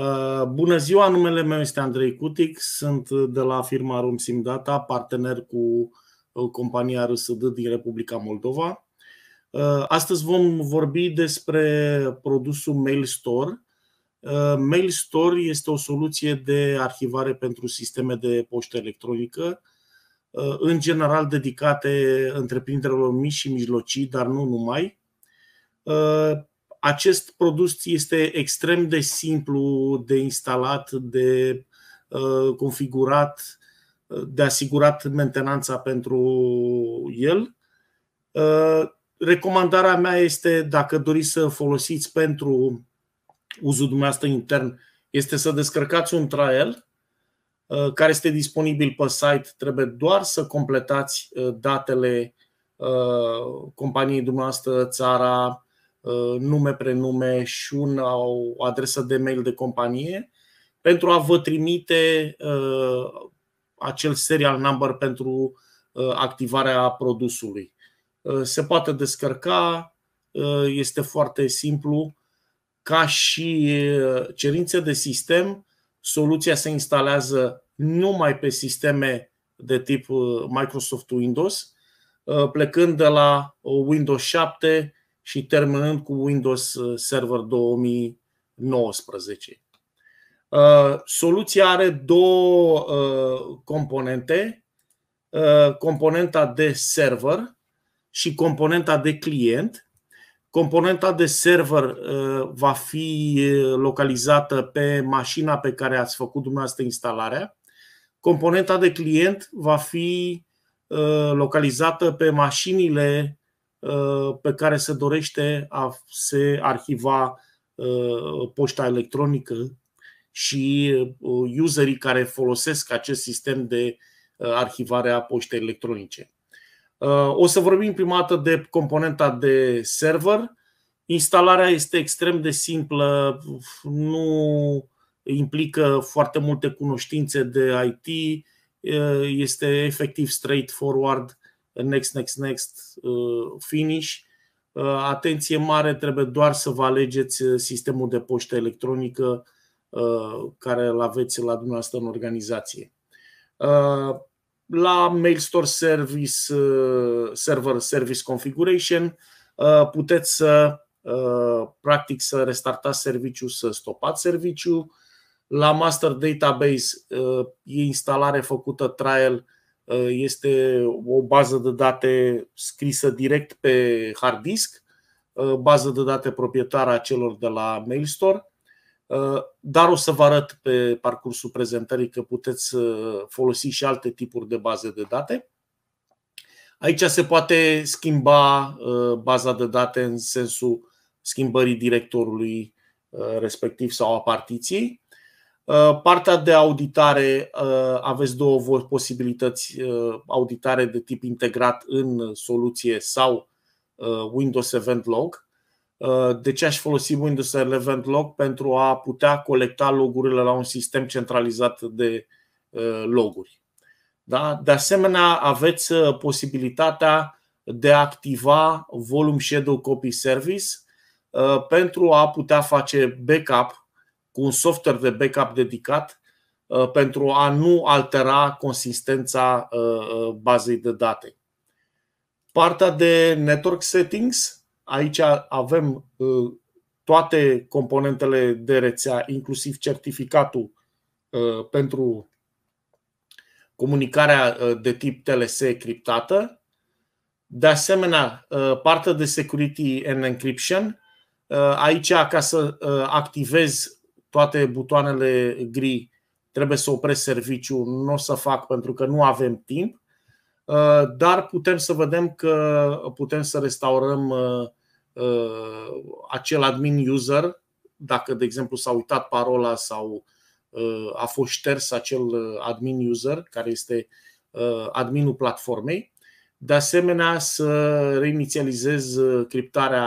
Uh, bună ziua, numele meu este Andrei Cutic, sunt de la firma Rumsim Data, partener cu uh, compania RSD din Republica Moldova. Uh, astăzi vom vorbi despre produsul Mail Store. Mail Store este o soluție de arhivare pentru sisteme de poștă electronică, în general dedicate întreprinderilor mici și mijlocii, dar nu numai acest produs este extrem de simplu de instalat, de uh, configurat, uh, de asigurat mentenanța pentru el. Uh, recomandarea mea este, dacă doriți să folosiți pentru uzul dumneavoastră intern, este să descărcați un trial care este disponibil pe site. Trebuie doar să completați datele companiei dumneavoastră, țara, Uh, nume, prenume și un, o adresă de mail de companie pentru a vă trimite uh, acel serial number pentru uh, activarea produsului. Se poate descărca, este foarte simplu. Ca și cerințe de sistem, soluția se instalează numai pe sisteme de tip Microsoft Windows, plecând de la Windows 7, și terminând cu Windows uh, Server 2019. Uh, soluția are două uh, componente, componenta de server și componenta de client. Componenta de server va fi localizată pe mașina pe care ați făcut dumneavoastră instalarea. Componenta de client va fi localizată pe mașinile Uh, pe care se dorește a se arhiva uh, poșta electronică și uh, userii care folosesc acest sistem de arhivare a poștei electronice. O să vorbim prima dată de componenta de server. Instalarea este extrem de simplă, nu implică foarte multe cunoștințe de IT, este efectiv straightforward next, next, next, uh, finish. Uh, atenție mare, trebuie doar să vă alegeți uh, sistemul de poștă electronică care îl aveți la dumneavoastră în organizație. La Mail Store Service, Server Service Configuration puteți să practic să restartați serviciul, să stopați serviciul. La Master Database e instalare făcută trial Uh, este o bază de date scrisă direct pe hard disk, uh, bază de date proprietară a celor de la Mailstore, uh, dar o să vă arăt pe parcursul prezentării că puteți folosi și alte tipuri de baze de date. Aici se poate schimba baza de date în sensul schimbării directorului respectiv sau a partiției. Uh, partea de auditare, uh, aveți două posibilități, uh, auditare de tip integrat în soluție sau Windows Event Log. De ce aș folosi Windows Event Log? Pentru a putea colecta logurile la un sistem centralizat de loguri. Da? De asemenea, aveți posibilitatea de a activa Volume Shadow Copy Service pentru a putea face backup cu un software de backup dedicat uh, pentru a nu altera consistența uh, uh, bazei de date. Partea de network settings, aici avem toate componentele de rețea, inclusiv certificatul pentru comunicarea de tip TLS criptată. De asemenea, partea de security and encryption. Aici, ca să activezi toate butoanele gri trebuie să opresc serviciul, nu o să fac pentru că nu avem timp, uh, dar putem să vedem că putem să restaurăm uh, uh, acel admin user, dacă, de exemplu, s-a uitat parola sau a fost șters acel admin user, care este adminul platformei. De asemenea, să reinițializez criptarea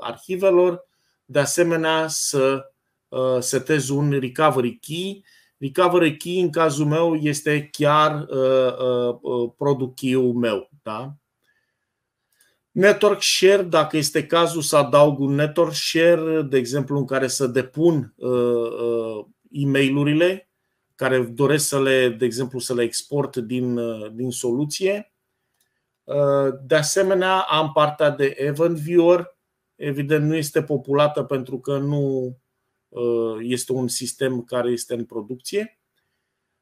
arhivelor, de asemenea, să Uh, setez un recovery key. Recovery key, în cazul meu, este chiar uh, uh, product key-ul meu. Da? Network share, dacă este cazul să adaug un network share, de exemplu, în care să depun e mail care doresc să le, de exemplu, să le export din, din soluție. De asemenea, am partea de Event Viewer. Evident, nu este populată pentru că nu Uh, este un sistem care este în producție.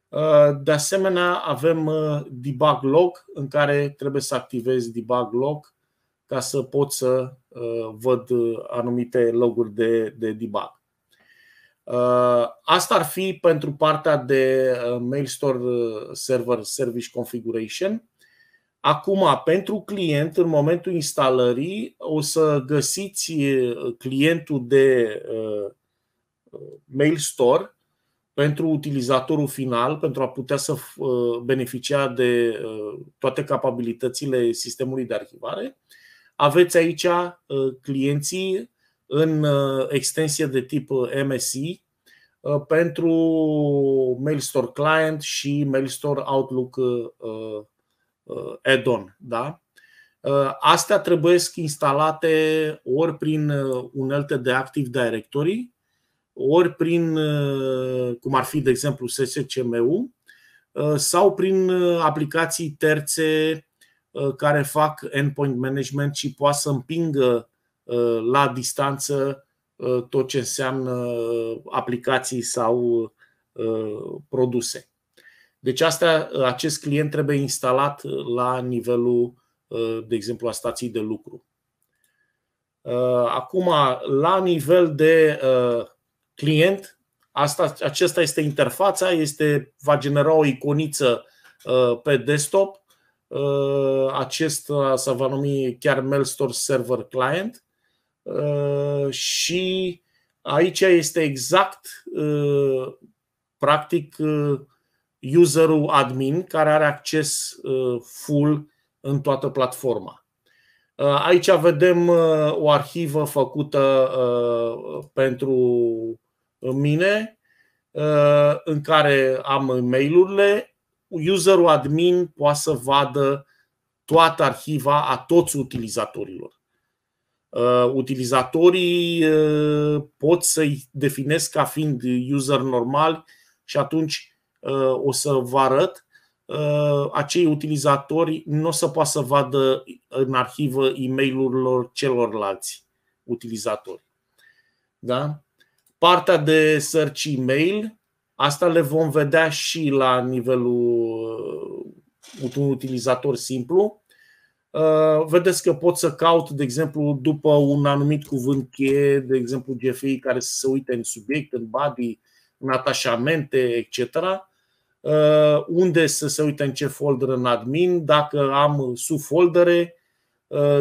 Uh, de asemenea, avem uh, debug log în care trebuie să activezi debug log ca să pot să văd anumite loguri de, de debug. Asta ar fi pentru partea de MailStore Server Service Configuration. Acum, pentru client, în momentul instalării, o să găsiți clientul de mail store pentru utilizatorul final, pentru a putea să uh, beneficia de uh, toate capabilitățile sistemului de arhivare. Aveți aici uh, clienții în extensie de tip MSI pentru Mail Store Client și Mail Store Outlook add-on. Da? Astea trebuie instalate ori prin unelte de Active Directory, ori prin, uh, cum ar fi, de exemplu, SSCMU, uh, sau prin uh, aplicații terțe care fac endpoint management și poate să împingă la distanță tot ce înseamnă aplicații sau produse. Deci asta, acest client trebuie instalat la nivelul, de exemplu, a stației de lucru. Acum, la nivel de client, asta, acesta este interfața, este, va genera o iconiță uh, pe desktop, uh, acesta se va numi chiar Mailstore Server Client uh, și aici este exact uh, practic uh, userul admin care are acces uh, full în toată platforma. Aici vedem o arhivă făcută pentru mine uh, în care am mail-urile, userul admin poate să vadă toată arhiva a toți utilizatorilor. Uh, utilizatorii uh, pot să-i definesc ca fiind user normal și atunci o să vă arăt acei utilizatori nu o să poată să vadă în arhivă e mail celorlalți utilizatori. Da? Partea de search email, asta le vom vedea și la nivelul uh, un utilizator simplu. Uh, vedeți că pot să caut, de exemplu, după un anumit cuvânt cheie, de exemplu GFI care să se uite în subiect, în body, în atașamente, etc. Uh, unde să se uite în ce folder în admin, dacă am subfoldere,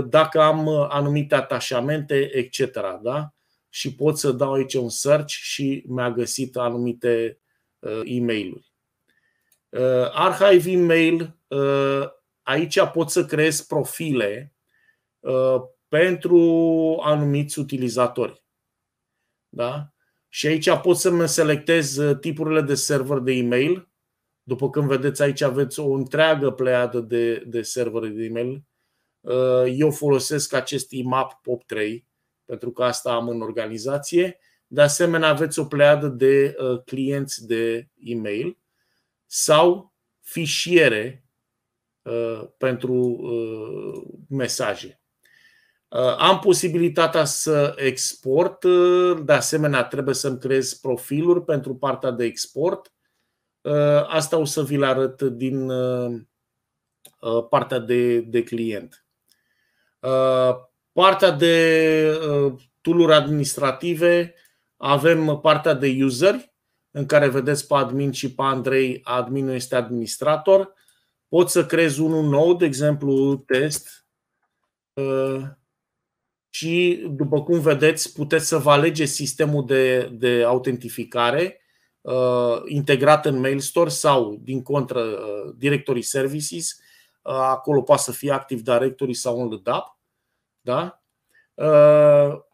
dacă am anumite atașamente, etc. Da? și pot să dau aici un search și mi-a găsit anumite uh, e mail uh, Archive email, uh, aici pot să creez profile pentru anumiți utilizatori. Da? Și aici pot să mă selectez tipurile de server de e-mail. După cum vedeți, aici aveți o întreagă pleiadă de, de servere de e-mail. Eu folosesc acest IMAP POP3 pentru că asta am în organizație. De asemenea, aveți o pleadă de uh, clienți de e-mail sau fișiere uh, pentru uh, mesaje. Am posibilitatea să export, de asemenea trebuie să-mi creez profiluri pentru partea de export. Asta o să vi le arăt din partea de, de client. Partea de uh, tooluri administrative, avem partea de useri, în care vedeți pe admin și pe Andrei, adminul este administrator. Pot să creez unul nou, de exemplu test, uh, și după cum vedeți, puteți să vă alegeți sistemul de, de autentificare uh, integrat în MailStore sau, din contră, Directory Services. Acolo poate să fie Active Directory sau un LDAP da? Ă,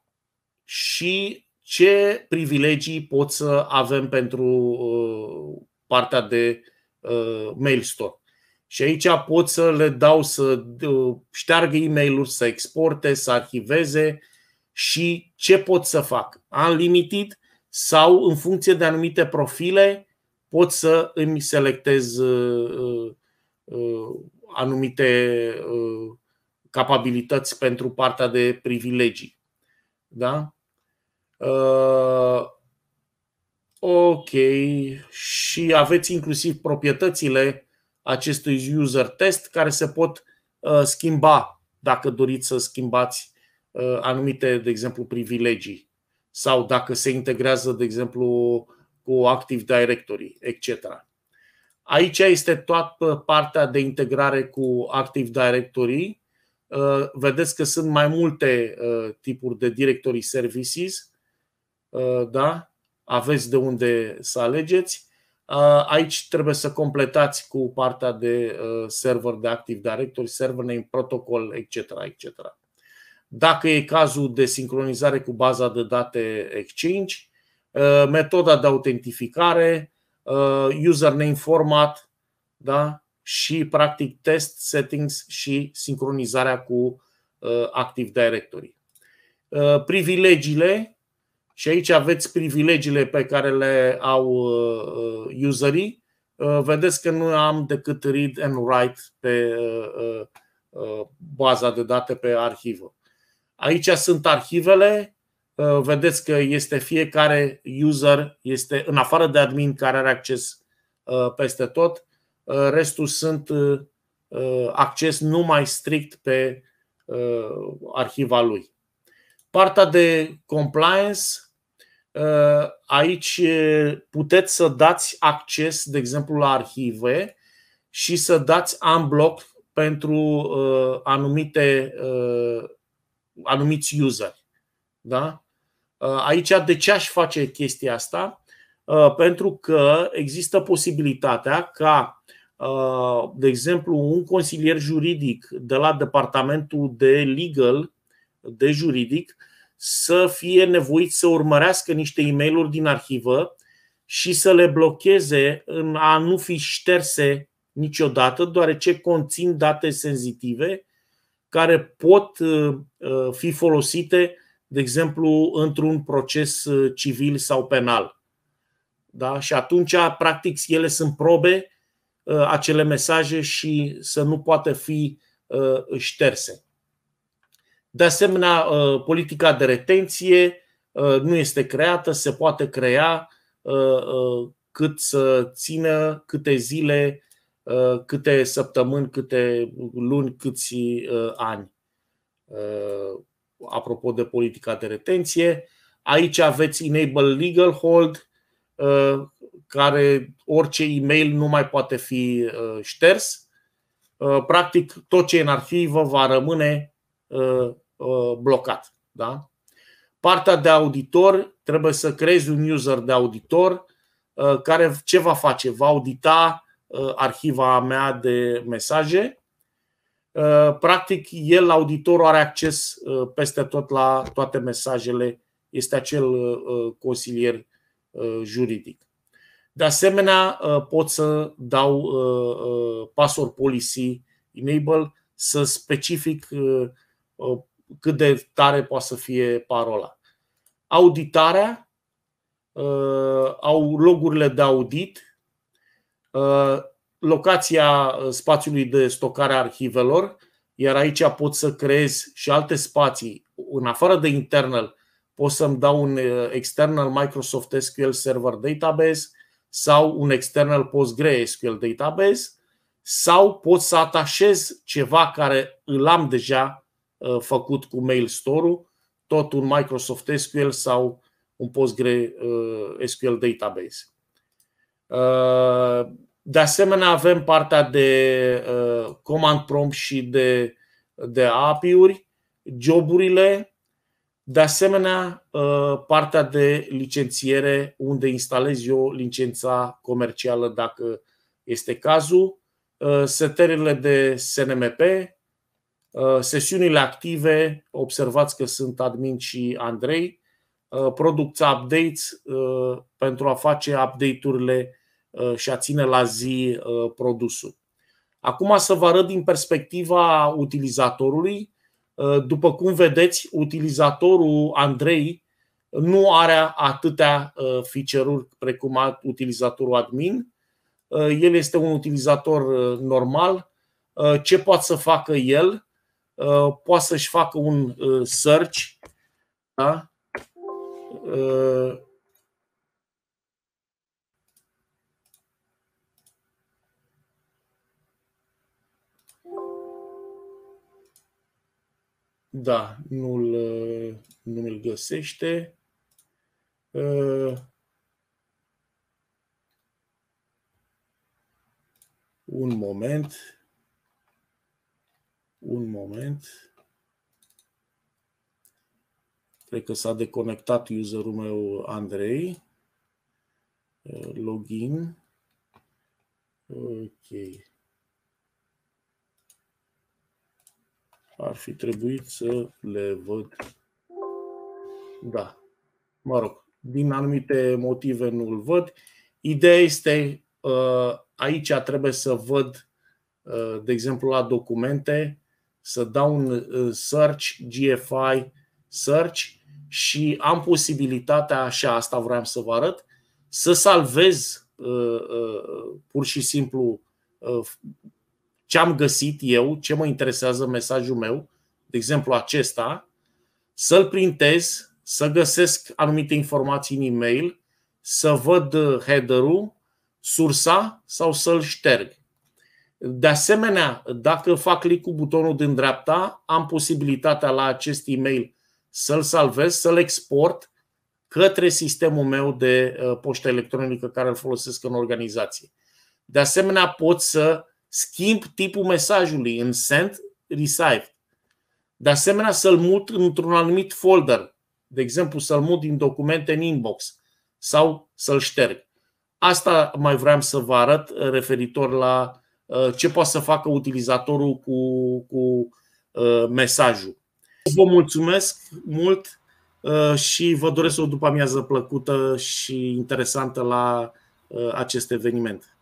și ce privilegii pot să avem pentru ă, partea de ă, mail store. Și aici pot să le dau să șteargă e mail să exporte, să arhiveze și ce pot să fac. Unlimited sau în funcție de anumite profile pot să îmi selectez anumite capabilități pentru partea de privilegii. Da? Uh, ok. Și aveți inclusiv proprietățile acestui user test care se pot uh, schimba dacă doriți să schimbați uh, anumite, de exemplu, privilegii sau dacă se integrează, de exemplu, cu Active Directory, etc. Aici este toată partea de integrare cu Active Directory Uh, vedeți că sunt mai multe uh, tipuri de directory services, uh, da? aveți de unde să alegeți. Aici trebuie să completați cu partea de server de Active Directory, server name, protocol, etc. etc. Dacă e cazul de sincronizare cu baza de date Exchange, metoda de autentificare, username format, da? și practic test settings și sincronizarea cu uh, Active Directory. Uh, privilegiile, și aici aveți privilegiile pe care le au uh, userii, vedeți că nu am decât read and write pe baza de date pe arhivă. Aici sunt arhivele, vedeți că este fiecare user, este în afară de admin care are acces peste tot, Uh, restul sunt uh, uh, acces numai strict pe arhiva lui. Partea de compliance, aici puteți să dați acces, de exemplu, la arhive și să dați unblock pentru anumite anumiți useri. Da? Aici de ce aș face chestia asta? Pentru că există posibilitatea ca uh, Ah, de exemplu, un consilier juridic de la departamentul de legal, de juridic, să fie nevoit să urmărească niște e mail din arhivă și să le blocheze în a nu fi șterse niciodată, deoarece conțin date sensitive care pot ah, fi folosite, de exemplu, într-un proces ah, civil sau penal. Da? Și atunci, practic, ele sunt probe Uh, acele mesaje și să nu poată fi uh, șterse. De asemenea, uh, politica de retenție nu este creată, se poate crea cât să țină câte zile, câte săptămâni, câte luni, câți ani. Apropo de politica de retenție, aici aveți Enable Legal Hold, care orice e-mail nu mai poate fi uh, șters. Uh, practic, tot ce e în arhivă va rămâne uh, blocat. Da? Partea de auditor, trebuie să creezi un user de auditor care ce va face? Va audita arhiva mea de mesaje. Practic, el, auditorul, are acces peste tot la toate mesajele. Este acel consilier juridic. De asemenea, uh, pot să dau uh, uh, password policy enable să specific cât de tare poate să fie parola. Auditarea, au logurile de audit, locația spațiului de stocare a arhivelor, iar aici pot să creez și alte spații. În afară de internal, pot să-mi dau un external Microsoft SQL Server Database, sau un external PostgreSQL database sau pot să atașez ceva care îl am deja uh, făcut cu mail store-ul, tot un Microsoft SQL sau un PostgreSQL uh, database. Uh, de asemenea, avem partea de command prompt și de, de API-uri, joburile, de asemenea, ă, partea de licențiere, unde instalez eu licența comercială, dacă este cazul, ă, setările de SNMP, ă, sesiunile active, observați că sunt admin și Andrei, producția updates pentru a face update-urile și a ține la zi produsul. Acum să vă arăt din perspectiva utilizatorului Uh, după cum vedeți, utilizatorul Andrei nu are atâtea uh, feature-uri precum utilizatorul admin. Uh, el este un utilizator normal. Ce poate să facă el? Poate să-și facă un search, da? Da, nu-l, uh, nu-l găsește. Uh, un moment. Un moment. Cred că s-a deconectat userul meu Andrei. Uh, login. Ok. ar fi trebuit să le văd. Da. Mă rog, din anumite motive nu îl văd. Ideea este, uh, aici trebuie să văd, uh, de exemplu, la documente, să dau un uh, search, GFI search și am posibilitatea, așa, asta vreau să vă arăt, să salvez pur și simplu ce am găsit eu, ce mă interesează mesajul meu, de exemplu acesta, să-l printez, să găsesc anumite informații în e-mail, să văd header-ul, sursa sau să-l șterg. De asemenea, dacă fac click cu butonul din dreapta, am posibilitatea la acest e-mail să-l salvez, să-l export către sistemul meu de uh, poștă electronică care îl folosesc în organizație. De asemenea, pot să schimb tipul mesajului în sent, received. De asemenea, să-l mut într-un anumit folder, de exemplu, să-l mut din documente în inbox sau să-l șterg. Asta mai vreau să vă arăt uh, referitor la uh, ce poate să facă utilizatorul cu, cu uh, mesajul. Vă mulțumesc mult și vă doresc o după amiază plăcută și interesantă la acest eveniment.